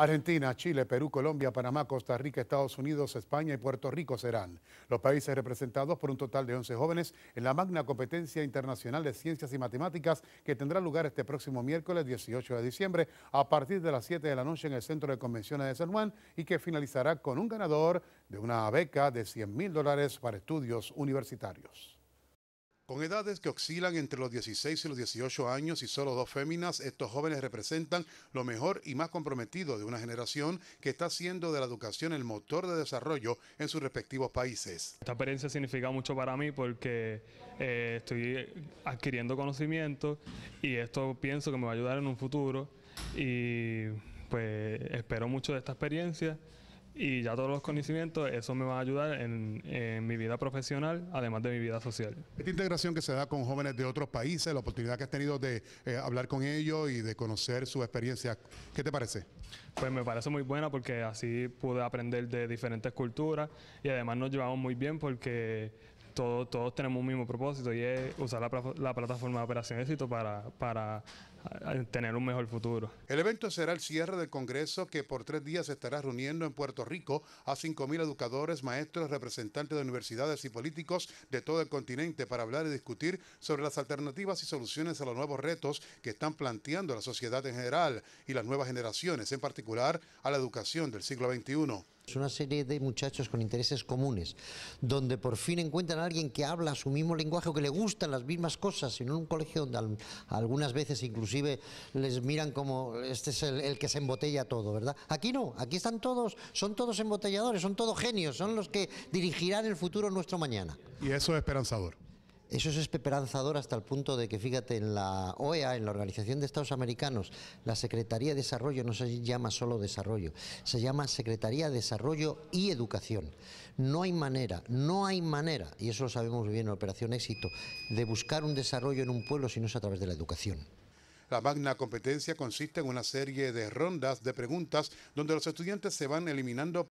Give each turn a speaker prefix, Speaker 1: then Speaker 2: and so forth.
Speaker 1: Argentina, Chile, Perú, Colombia, Panamá, Costa Rica, Estados Unidos, España y Puerto Rico serán los países representados por un total de 11 jóvenes en la magna competencia internacional de ciencias y matemáticas que tendrá lugar este próximo miércoles 18 de diciembre a partir de las 7 de la noche en el Centro de Convenciones de San Juan y que finalizará con un ganador de una beca de 100 mil dólares para estudios universitarios. Con edades que oscilan entre los 16 y los 18 años y solo dos féminas, estos jóvenes representan lo mejor y más comprometido de una generación que está haciendo de la educación el motor de desarrollo en sus respectivos países.
Speaker 2: Esta experiencia significa mucho para mí porque eh, estoy adquiriendo conocimiento y esto pienso que me va a ayudar en un futuro y pues espero mucho de esta experiencia. Y ya todos los conocimientos, eso me va a ayudar en, mi vida profesional, además de mi vida social.
Speaker 1: Esta integración que se da con jóvenes de otros países, la oportunidad que has tenido de eh,
Speaker 2: hablar con ellos y de conocer su experiencia, ¿qué te parece? Pues me parece muy buena porque así pude aprender de diferentes culturas y además nos llevamos muy bien porque todos tenemos un mismo propósito y es usar la, plataforma de Operación Éxito para, eh, tener un mejor futuro.
Speaker 1: El evento será el cierre del Congreso que por tres días estará reuniendo en Puerto Rico a 5.000 educadores, maestros, representantes de universidades y políticos de todo el continente para hablar y discutir sobre las alternativas y soluciones a los nuevos retos que están planteando la sociedad en general y las nuevas generaciones, en particular a la educación del siglo XXI
Speaker 3: una serie de muchachos con intereses comunes, donde por fin encuentran a alguien que habla su mismo lenguaje o que le gustan las mismas cosas, en un colegio donde algunas veces inclusive les miran como este es el, que se embotella todo, ¿verdad? Aquí no, aquí están todos, son todos embotelladores, son todos genios, son los que dirigirán el futuro nuestro mañana. Y eso es esperanzador. Eso es esperanzador hasta el punto de que, fíjate, en la OEA, en la Organización de Estados Americanos, la Secretaría de Desarrollo no se llama solo desarrollo, se llama Secretaría de Desarrollo y Educación. No hay manera, no hay manera, y eso lo sabemos bien en Operación Éxito, de buscar un desarrollo en un pueblo si no es a través de la educación.
Speaker 1: La magna competencia consiste en una serie de rondas de preguntas donde los estudiantes se van eliminando